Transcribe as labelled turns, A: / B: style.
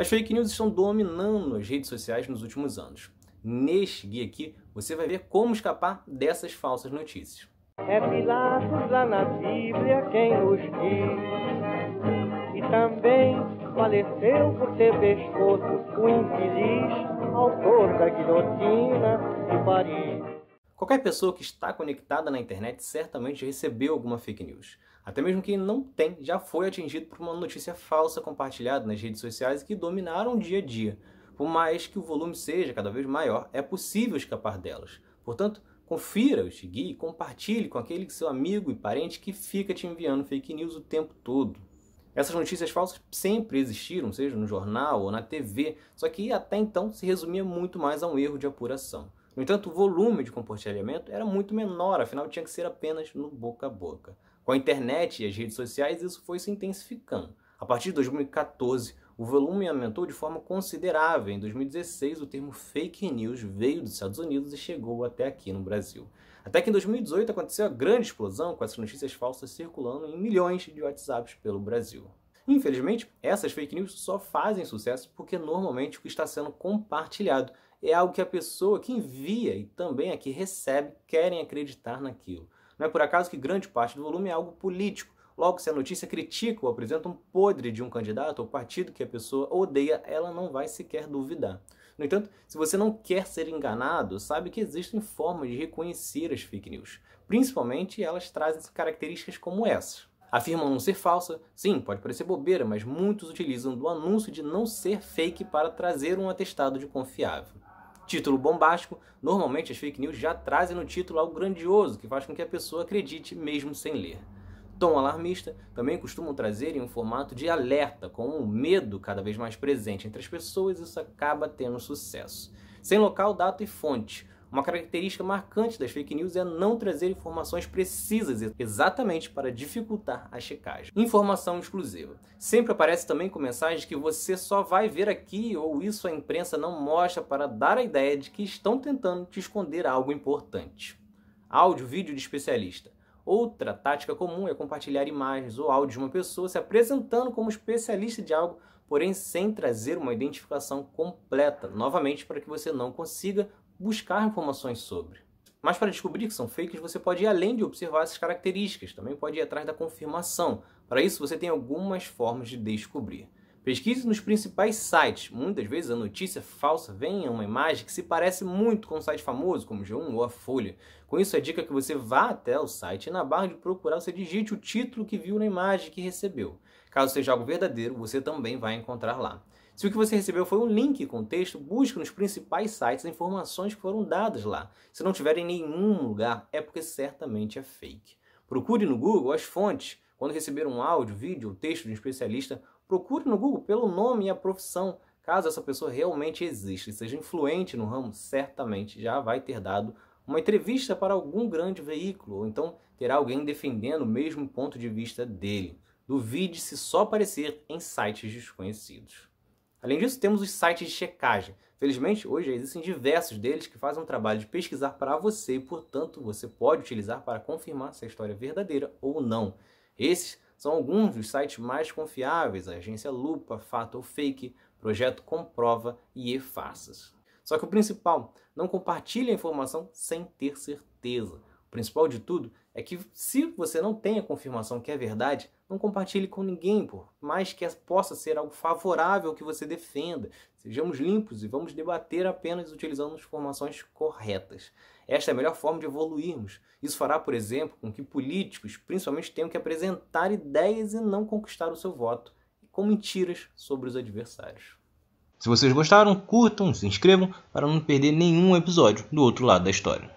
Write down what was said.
A: As fake news estão dominando as redes sociais nos últimos anos. Neste guia aqui, você vai ver como escapar dessas falsas notícias. É Pilatos lá na Bíblia quem diz E também faleceu por ter pescoço o infeliz autor da guilhotina de Paris Qualquer pessoa que está conectada na internet certamente recebeu alguma fake news. Até mesmo quem não tem já foi atingido por uma notícia falsa compartilhada nas redes sociais que dominaram o dia a dia. Por mais que o volume seja cada vez maior, é possível escapar delas. Portanto, confira o Xigui e compartilhe com aquele seu amigo e parente que fica te enviando fake news o tempo todo. Essas notícias falsas sempre existiram, seja no jornal ou na TV, só que até então se resumia muito mais a um erro de apuração. No entanto, o volume de compartilhamento era muito menor, afinal tinha que ser apenas no boca a boca. Com a internet e as redes sociais, isso foi se intensificando. A partir de 2014, o volume aumentou de forma considerável. Em 2016, o termo fake news veio dos Estados Unidos e chegou até aqui no Brasil. Até que em 2018 aconteceu a grande explosão com essas notícias falsas circulando em milhões de WhatsApps pelo Brasil. Infelizmente, essas fake news só fazem sucesso porque normalmente o que está sendo compartilhado é algo que a pessoa que envia e também a que recebe querem acreditar naquilo. Não é por acaso que grande parte do volume é algo político. Logo, se a notícia critica ou apresenta um podre de um candidato ou partido que a pessoa odeia, ela não vai sequer duvidar. No entanto, se você não quer ser enganado, sabe que existem formas de reconhecer as fake news. Principalmente elas trazem características como essas. Afirmam não ser falsa, sim, pode parecer bobeira, mas muitos utilizam do anúncio de não ser fake para trazer um atestado de confiável. Título bombástico, normalmente as fake news já trazem no título algo grandioso que faz com que a pessoa acredite mesmo sem ler. Tom alarmista também costumam trazer em um formato de alerta, com o um medo cada vez mais presente entre as pessoas, isso acaba tendo sucesso. Sem local, data e fonte, uma característica marcante das fake news é não trazer informações precisas, exatamente para dificultar a checagem. Informação exclusiva. Sempre aparece também com mensagens que você só vai ver aqui ou isso a imprensa não mostra para dar a ideia de que estão tentando te esconder algo importante. Áudio, vídeo de especialista. Outra tática comum é compartilhar imagens ou áudio de uma pessoa se apresentando como especialista de algo, porém sem trazer uma identificação completa, novamente para que você não consiga buscar informações sobre. Mas para descobrir que são fakes, você pode ir além de observar essas características, também pode ir atrás da confirmação. Para isso, você tem algumas formas de descobrir. Pesquise nos principais sites. Muitas vezes a notícia falsa vem em uma imagem que se parece muito com um site famoso, como o G1 ou a Folha. Com isso, a dica é que você vá até o site e na barra de procurar você digite o título que viu na imagem que recebeu. Caso seja algo verdadeiro, você também vai encontrar lá. Se o que você recebeu foi um link com texto, busque nos principais sites as informações que foram dadas lá. Se não tiver em nenhum lugar, é porque certamente é fake. Procure no Google as fontes. Quando receber um áudio, vídeo ou texto de um especialista, procure no Google pelo nome e a profissão. Caso essa pessoa realmente exista e seja influente no ramo, certamente já vai ter dado uma entrevista para algum grande veículo, ou então terá alguém defendendo o mesmo ponto de vista dele. Duvide se só aparecer em sites desconhecidos. Além disso, temos os sites de checagem. Felizmente, hoje existem diversos deles que fazem um trabalho de pesquisar para você e, portanto, você pode utilizar para confirmar se a história é verdadeira ou não. Esses são alguns dos sites mais confiáveis, a agência Lupa, Fato ou Fake, Projeto Comprova e E-Faças. Só que o principal, não compartilhe a informação sem ter certeza. O principal de tudo é que se você não tem a confirmação que é verdade, não compartilhe com ninguém, por mais que possa ser algo favorável que você defenda. Sejamos limpos e vamos debater apenas utilizando informações corretas. Esta é a melhor forma de evoluirmos. Isso fará, por exemplo, com que políticos, principalmente, tenham que apresentar ideias e não conquistar o seu voto com mentiras sobre os adversários. Se vocês gostaram, curtam, se inscrevam para não perder nenhum episódio do outro lado da história.